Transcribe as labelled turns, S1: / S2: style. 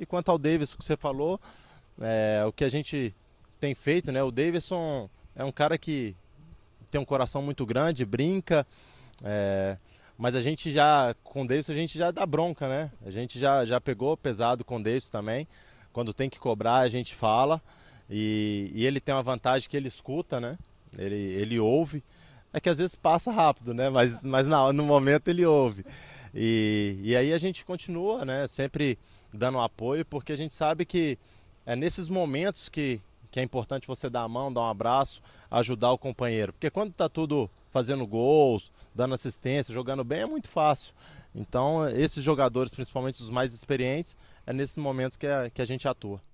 S1: E quanto ao Davidson que você falou, é, o que a gente tem feito, né? O Davidson é um cara que tem um coração muito grande, brinca, é, mas a gente já, com o Davidson, a gente já dá bronca, né? A gente já, já pegou pesado com o Davidson também. Quando tem que cobrar, a gente fala. E, e, ele tem uma vantagem que ele escuta, né? Ele, ele ouve. É que às vezes passa rápido, né? Mas, mas no momento ele ouve. E, e aí a gente continua, né? Sempre dando apoio, porque a gente sabe que é nesses momentos que, que é importante você dar a mão, dar um abraço, ajudar o companheiro. Porque quando está tudo fazendo gols, dando assistência, jogando bem, é muito fácil. Então, esses jogadores, principalmente os mais experientes, é nesses momentos que a, que a gente atua.